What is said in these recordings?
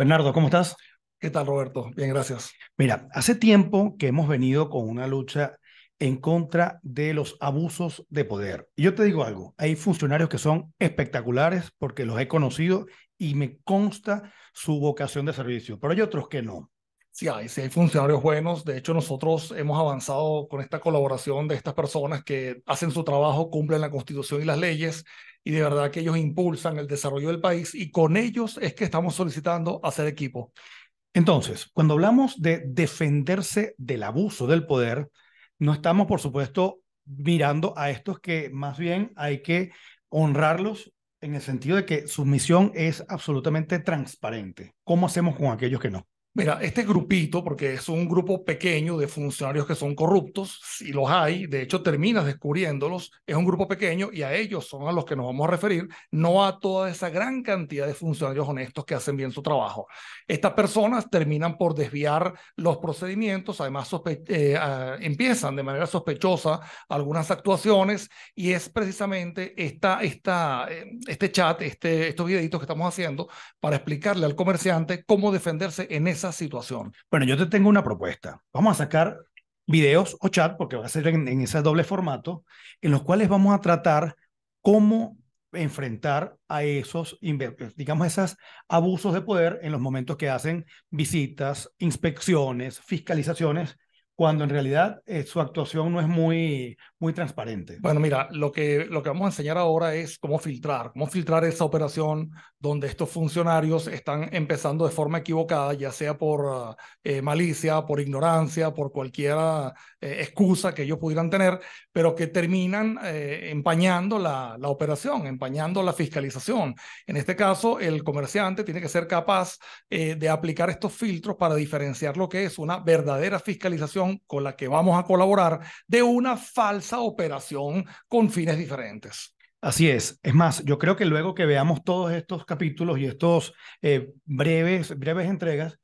Bernardo, ¿cómo estás? ¿Qué tal, Roberto? Bien, gracias. Mira, hace tiempo que hemos venido con una lucha en contra de los abusos de poder. Y yo te digo algo, hay funcionarios que son espectaculares porque los he conocido y me consta su vocación de servicio, pero hay otros que no. Sí hay, sí hay funcionarios buenos. De hecho, nosotros hemos avanzado con esta colaboración de estas personas que hacen su trabajo, cumplen la constitución y las leyes, y de verdad que ellos impulsan el desarrollo del país, y con ellos es que estamos solicitando hacer equipo. Entonces, cuando hablamos de defenderse del abuso del poder, no estamos, por supuesto, mirando a estos que más bien hay que honrarlos en el sentido de que su misión es absolutamente transparente. ¿Cómo hacemos con aquellos que no? Mira, este grupito, porque es un grupo pequeño de funcionarios que son corruptos, si los hay, de hecho terminas descubriéndolos, es un grupo pequeño y a ellos son a los que nos vamos a referir, no a toda esa gran cantidad de funcionarios honestos que hacen bien su trabajo. Estas personas terminan por desviar los procedimientos, además eh, ah, empiezan de manera sospechosa algunas actuaciones y es precisamente esta, esta, eh, este chat, este, estos videitos que estamos haciendo para explicarle al comerciante cómo defenderse en ese esa situación. Bueno, yo te tengo una propuesta. Vamos a sacar videos o chat, porque va a ser en, en ese doble formato, en los cuales vamos a tratar cómo enfrentar a esos, digamos, esos abusos de poder en los momentos que hacen visitas, inspecciones, fiscalizaciones cuando en realidad eh, su actuación no es muy, muy transparente. Bueno, mira, lo que, lo que vamos a enseñar ahora es cómo filtrar, cómo filtrar esa operación donde estos funcionarios están empezando de forma equivocada, ya sea por ah, eh, malicia, por ignorancia, por cualquier eh, excusa que ellos pudieran tener, pero que terminan empañando la, la operación, empañando la fiscalización. En este caso, el comerciante tiene que ser capaz de aplicar estos filtros para diferenciar lo que es una verdadera fiscalización con la que vamos a colaborar de una falsa operación con fines diferentes. Así es. Es más, yo creo que luego que veamos todos estos capítulos y estos eh, breves, breves entregas,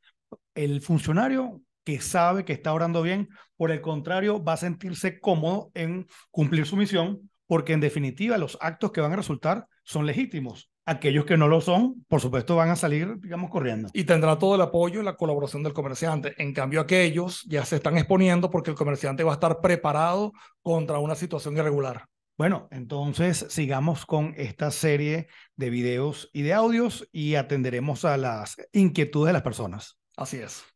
el funcionario que sabe que está orando bien, por el contrario, va a sentirse cómodo en cumplir su misión, porque en definitiva los actos que van a resultar son legítimos. Aquellos que no lo son, por supuesto, van a salir, digamos, corriendo. Y tendrá todo el apoyo y la colaboración del comerciante. En cambio, aquellos ya se están exponiendo porque el comerciante va a estar preparado contra una situación irregular. Bueno, entonces sigamos con esta serie de videos y de audios y atenderemos a las inquietudes de las personas. Así es.